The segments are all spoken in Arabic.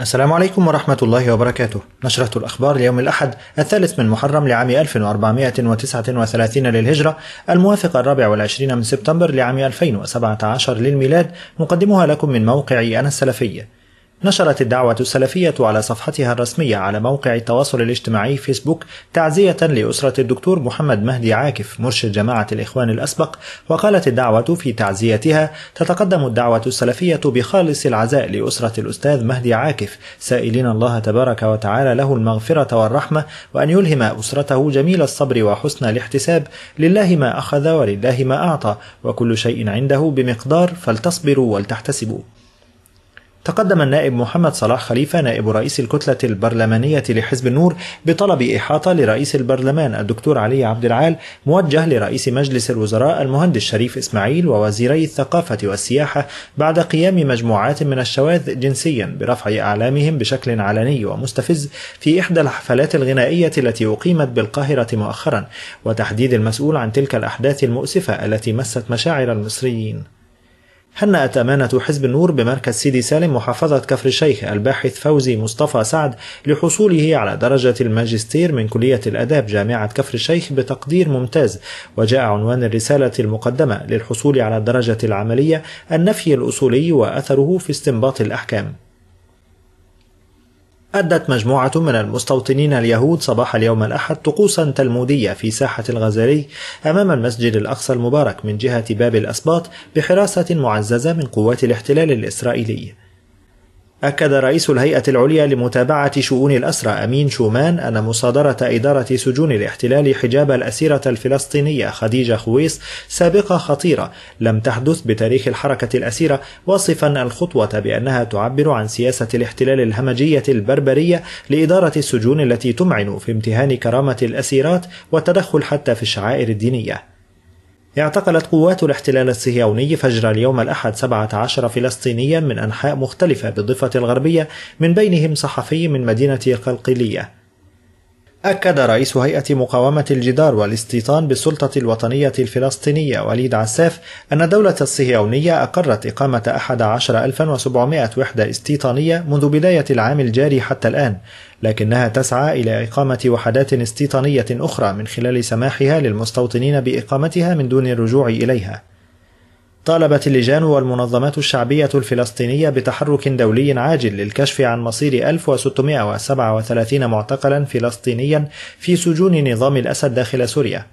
السلام عليكم ورحمة الله وبركاته نشرة الأخبار ليوم الأحد الثالث من محرم لعام 1439 للهجرة الموافق الرابع والعشرين من سبتمبر لعام 2017 للميلاد نقدمها لكم من موقع أنا السلفية نشرت الدعوة السلفية على صفحتها الرسمية على موقع التواصل الاجتماعي فيسبوك تعزية لأسرة الدكتور محمد مهدي عاكف مرشد جماعة الإخوان الأسبق وقالت الدعوة في تعزيتها تتقدم الدعوة السلفية بخالص العزاء لأسرة الأستاذ مهدي عاكف سائلين الله تبارك وتعالى له المغفرة والرحمة وأن يلهم أسرته جميل الصبر وحسن الاحتساب لله ما أخذ ولله ما أعطى وكل شيء عنده بمقدار فلتصبروا ولتحتسبوا تقدم النائب محمد صلاح خليفة نائب رئيس الكتلة البرلمانية لحزب النور بطلب إحاطة لرئيس البرلمان الدكتور علي عبد العال موجه لرئيس مجلس الوزراء المهندس شريف إسماعيل ووزيري الثقافة والسياحة بعد قيام مجموعات من الشواذ جنسيا برفع أعلامهم بشكل علني ومستفز في إحدى الحفلات الغنائية التي أقيمت بالقاهرة مؤخرا وتحديد المسؤول عن تلك الأحداث المؤسفة التي مست مشاعر المصريين هنأت أمانة حزب النور بمركز سيدي سالم محافظة كفر الشيخ الباحث فوزي مصطفى سعد لحصوله على درجة الماجستير من كلية الآداب جامعة كفر الشيخ بتقدير ممتاز وجاء عنوان الرسالة المقدمة للحصول على الدرجة العملية النفي الأصولي وأثره في استنباط الأحكام أدت مجموعة من المستوطنين اليهود صباح اليوم الأحد طقوسا تلمودية في ساحة الغزالي أمام المسجد الأقصى المبارك من جهة باب الأسباط بحراسة معززة من قوات الاحتلال الإسرائيلي أكد رئيس الهيئة العليا لمتابعة شؤون الأسرى أمين شومان أن مصادرة إدارة سجون الاحتلال حجاب الأسيرة الفلسطينية خديجة خويس سابقة خطيرة لم تحدث بتاريخ الحركة الأسيرة واصفا الخطوة بأنها تعبر عن سياسة الاحتلال الهمجية البربرية لإدارة السجون التي تمعن في امتهان كرامة الأسيرات والتدخل حتى في الشعائر الدينية اعتقلت قوات الاحتلال الصهيوني فجر اليوم الأحد 17 فلسطينيا من أنحاء مختلفة بالضفة الغربية من بينهم صحفي من مدينة قلقيلية. أكد رئيس هيئة مقاومة الجدار والاستيطان بالسلطة الوطنية الفلسطينية وليد عساف أن الدولة الصهيونية أقرت إقامة 11700 وحدة استيطانية منذ بداية العام الجاري حتى الآن لكنها تسعى إلى إقامة وحدات استيطانية أخرى من خلال سماحها للمستوطنين بإقامتها من دون الرجوع إليها. طالبت اللجان والمنظمات الشعبية الفلسطينية بتحرك دولي عاجل للكشف عن مصير 1637 معتقلا فلسطينيا في سجون نظام الأسد داخل سوريا.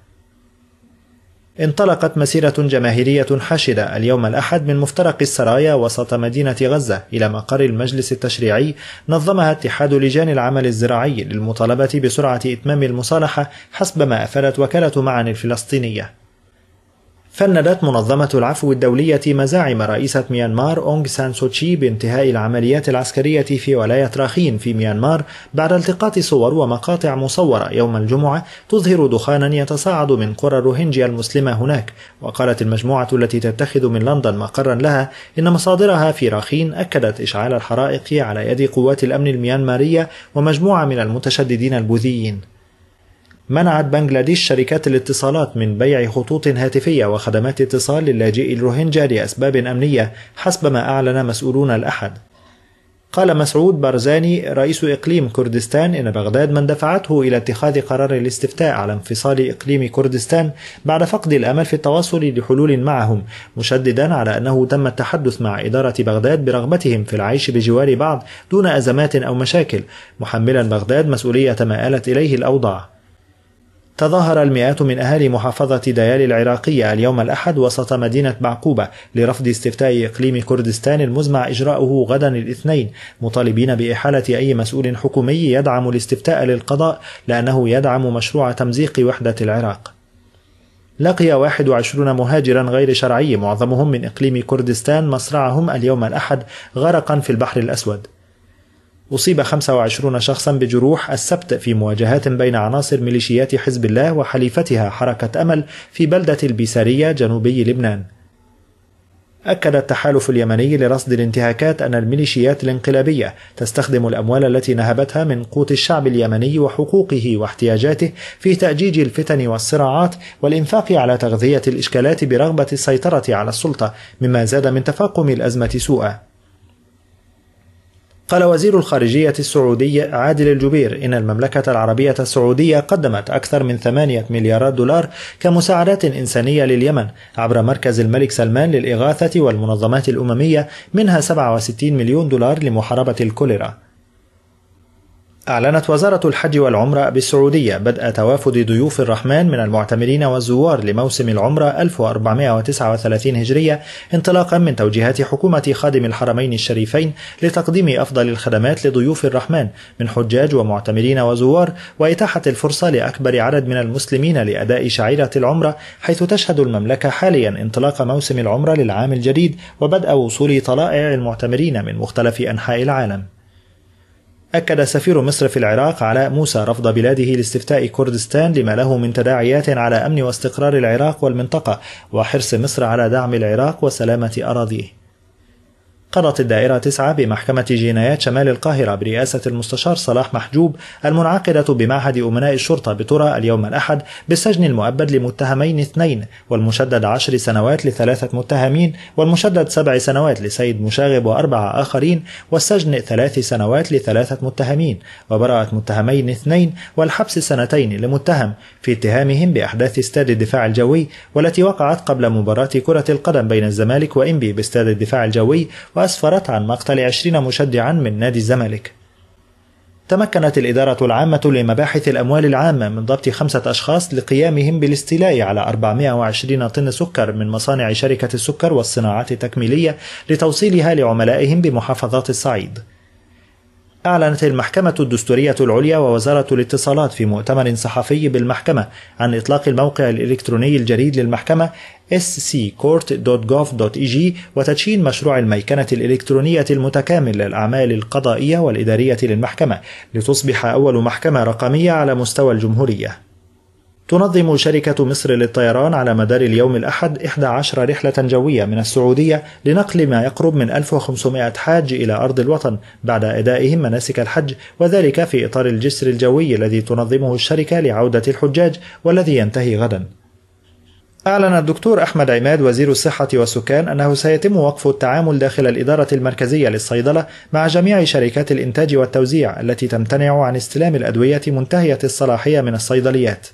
انطلقت مسيرة جماهيرية حاشدة اليوم الأحد من مفترق السرايا وسط مدينة غزة إلى مقر المجلس التشريعي نظمها اتحاد لجان العمل الزراعي للمطالبة بسرعة إتمام المصالحة حسب ما أفادت وكالة معن الفلسطينية فندت منظمة العفو الدولية مزاعم رئيسة ميانمار أونغ سان سوتشي بانتهاء العمليات العسكرية في ولاية راخين في ميانمار بعد التقاط صور ومقاطع مصورة يوم الجمعة تظهر دخانا يتصاعد من قرى الروهينجيا المسلمة هناك وقالت المجموعة التي تتخذ من لندن مقرا لها إن مصادرها في راخين أكدت إشعال الحرائق على يد قوات الأمن الميانمارية ومجموعة من المتشددين البوذيين منعت بنغلاديش شركات الاتصالات من بيع خطوط هاتفية وخدمات اتصال للاجئي الروهينجا لأسباب أمنية حسب ما أعلن مسؤولون الأحد قال مسعود بارزاني رئيس إقليم كردستان إن بغداد من دفعته إلى اتخاذ قرار الاستفتاء على انفصال إقليم كردستان بعد فقد الأمل في التواصل لحلول معهم مشددا على أنه تم التحدث مع إدارة بغداد برغبتهم في العيش بجوار بعض دون أزمات أو مشاكل محملا بغداد مسؤولية ما آلت إليه الأوضاع تظاهر المئات من أهالي محافظة ديال العراقية اليوم الأحد وسط مدينة بعقوبة لرفض استفتاء إقليم كردستان المزمع إجراؤه غدا الاثنين مطالبين بإحالة أي مسؤول حكومي يدعم الاستفتاء للقضاء لأنه يدعم مشروع تمزيق وحدة العراق لقي 21 مهاجرا غير شرعي معظمهم من إقليم كردستان مصرعهم اليوم الأحد غرقا في البحر الأسود أصيب 25 شخصا بجروح السبت في مواجهات بين عناصر ميليشيات حزب الله وحليفتها حركة أمل في بلدة البيسارية جنوبي لبنان. أكد التحالف اليمني لرصد الانتهاكات أن الميليشيات الانقلابية تستخدم الأموال التي نهبتها من قوت الشعب اليمني وحقوقه واحتياجاته في تأجيج الفتن والصراعات والإنفاق على تغذية الإشكالات برغبة السيطرة على السلطة، مما زاد من تفاقم الأزمة سوءًا. قال وزير الخارجية السعودي عادل الجبير إن المملكة العربية السعودية قدمت أكثر من 8 مليارات دولار كمساعدات إنسانية لليمن عبر مركز الملك سلمان للإغاثة والمنظمات الأممية منها 67 مليون دولار لمحاربة الكوليرا أعلنت وزارة الحج والعمرة بالسعودية بدء توافد ضيوف الرحمن من المعتمرين والزوار لموسم العمرة 1439 هجرية انطلاقا من توجيهات حكومة خادم الحرمين الشريفين لتقديم أفضل الخدمات لضيوف الرحمن من حجاج ومعتمرين وزوار وإتاحة الفرصة لأكبر عدد من المسلمين لأداء شعيرة العمرة حيث تشهد المملكة حاليا انطلاق موسم العمرة للعام الجديد وبدء وصول طلائع المعتمرين من مختلف أنحاء العالم. أكد سفير مصر في العراق علاء موسى رفض بلاده لاستفتاء كردستان لما له من تداعيات على أمن واستقرار العراق والمنطقة وحرص مصر على دعم العراق وسلامة أراضيه قضت الدائرة تسعة بمحكمة جنايات شمال القاهرة برئاسة المستشار صلاح محجوب المنعقدة بمعهد أمناء الشرطة بترى اليوم الأحد بالسجن المؤبد لمتهمين اثنين والمشدد عشر سنوات لثلاثة متهمين والمشدد سبع سنوات لسيد مشاغب وأربعة آخرين والسجن ثلاث سنوات لثلاثة متهمين وبراءة متهمين اثنين والحبس سنتين لمتهم في اتهامهم بأحداث استاد الدفاع الجوي والتي وقعت قبل مباراة كرة القدم بين الزمالك وإنبي باستاد الدفاع الجوي وأسفرت عن مقتل عشرين مشدعا من نادي الزمالك تمكنت الإدارة العامة لمباحث الأموال العامة من ضبط خمسة أشخاص لقيامهم بالاستيلاء على 420 طن سكر من مصانع شركة السكر والصناعات التكميلية لتوصيلها لعملائهم بمحافظات الصعيد أعلنت المحكمة الدستورية العليا ووزارة الاتصالات في مؤتمر صحفي بالمحكمة عن إطلاق الموقع الإلكتروني الجديد للمحكمة sccourt.gov.eg وتدشين مشروع الميكنة الإلكترونية المتكامل للأعمال القضائية والإدارية للمحكمة لتصبح أول محكمة رقمية على مستوى الجمهورية تنظم شركة مصر للطيران على مدار اليوم الأحد 11 رحلة جوية من السعودية لنقل ما يقرب من 1500 حاج إلى أرض الوطن بعد أدائهم مناسك الحج وذلك في إطار الجسر الجوي الذي تنظمه الشركة لعودة الحجاج والذي ينتهي غدا. أعلن الدكتور أحمد عماد وزير الصحة والسكان أنه سيتم وقف التعامل داخل الإدارة المركزية للصيدلة مع جميع شركات الإنتاج والتوزيع التي تمتنع عن استلام الأدوية منتهية الصلاحية من الصيدليات.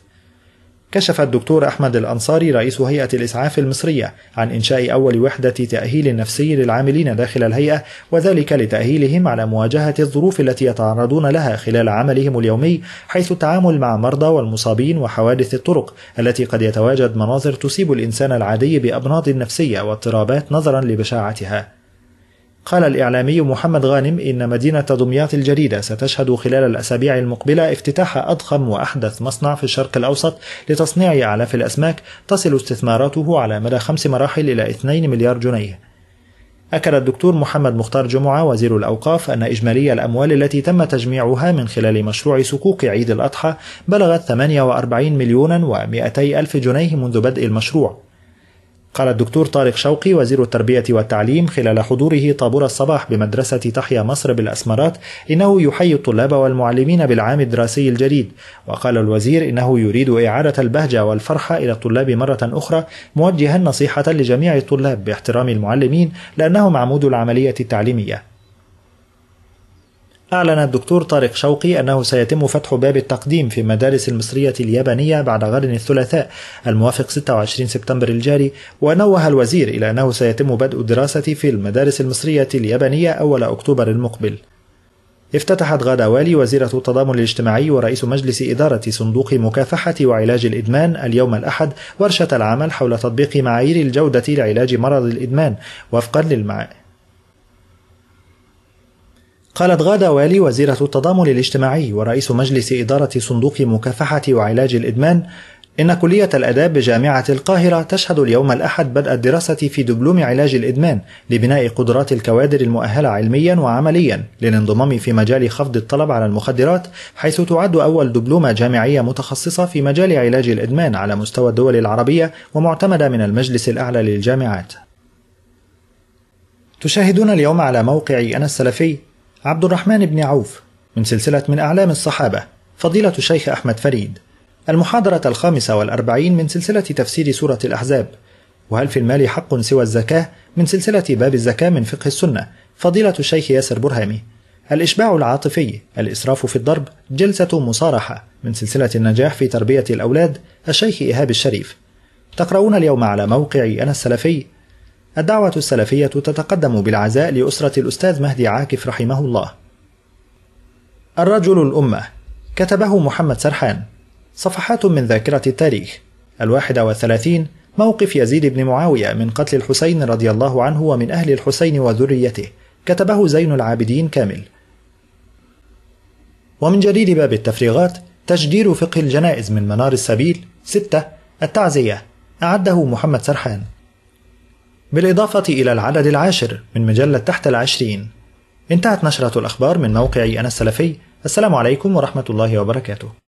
كشف الدكتور أحمد الأنصاري رئيس هيئة الإسعاف المصرية عن إنشاء أول وحدة تأهيل نفسي للعاملين داخل الهيئة وذلك لتأهيلهم على مواجهة الظروف التي يتعرضون لها خلال عملهم اليومي حيث التعامل مع مرضى والمصابين وحوادث الطرق التي قد يتواجد مناظر تصيب الإنسان العادي بأمراض نفسية واضطرابات نظرا لبشاعتها قال الإعلامي محمد غانم إن مدينة دمياط الجديدة ستشهد خلال الأسابيع المقبلة افتتاح أضخم وأحدث مصنع في الشرق الأوسط لتصنيع أعلاف الأسماك تصل استثماراته على مدى خمس مراحل إلى 2 مليار جنيه. أكد الدكتور محمد مختار جمعة وزير الأوقاف أن إجمالي الأموال التي تم تجميعها من خلال مشروع سكوك عيد الأضحى بلغت 48 مليون و200 ألف جنيه منذ بدء المشروع. قال الدكتور طارق شوقي وزير التربية والتعليم خلال حضوره طابور الصباح بمدرسة تحيا مصر بالأسمرات إنه يحيي الطلاب والمعلمين بالعام الدراسي الجديد وقال الوزير إنه يريد إعادة البهجة والفرحة إلى الطلاب مرة أخرى موجها نصيحة لجميع الطلاب باحترام المعلمين لأنهم عمود العملية التعليمية أعلن الدكتور طارق شوقي أنه سيتم فتح باب التقديم في المدارس المصرية اليابانية بعد غد الثلاثاء الموافق 26 سبتمبر الجاري ونوه الوزير إلى أنه سيتم بدء الدراسة في المدارس المصرية اليابانية أول أكتوبر المقبل افتتحت غادة والي وزيرة التضامن الاجتماعي ورئيس مجلس إدارة صندوق مكافحة وعلاج الإدمان اليوم الأحد ورشة العمل حول تطبيق معايير الجودة لعلاج مرض الإدمان وفقا للمعايير قالت غادة والي وزيرة التضامن الاجتماعي ورئيس مجلس إدارة صندوق مكافحة وعلاج الإدمان إن كلية الآداب بجامعة القاهرة تشهد اليوم الأحد بدء الدراسة في دبلوم علاج الإدمان لبناء قدرات الكوادر المؤهلة علميا وعمليا للانضمام في مجال خفض الطلب على المخدرات حيث تعد أول دبلومة جامعية متخصصة في مجال علاج الإدمان على مستوى الدول العربية ومعتمدة من المجلس الأعلى للجامعات. تشاهدون اليوم على موقعي أنا السلفي عبد الرحمن بن عوف من سلسلة من أعلام الصحابة فضيلة الشيخ أحمد فريد المحاضرة الخامسة والأربعين من سلسلة تفسير سورة الأحزاب وهل في المال حق سوى الزكاة من سلسلة باب الزكاة من فقه السنة فضيلة الشيخ ياسر برهامي الإشباع العاطفي الإسراف في الضرب جلسة مصارحة من سلسلة النجاح في تربية الأولاد الشيخ إيهاب الشريف تقرؤون اليوم على موقع أنا السلفي الدعوة السلفية تتقدم بالعزاء لأسرة الأستاذ مهدي عاكف رحمه الله. الرجل الأمة كتبه محمد سرحان صفحات من ذاكرة التاريخ الواحدة والثلاثين موقف يزيد بن معاوية من قتل الحسين رضي الله عنه ومن أهل الحسين وذريته كتبه زين العابدين كامل ومن جديد باب التفريغات تجدير فقه الجنائز من منار السبيل ستة التعزية أعده محمد سرحان بالإضافة إلى العدد العاشر من مجلة تحت العشرين انتهت نشرة الأخبار من موقعي أنا السلفي السلام عليكم ورحمة الله وبركاته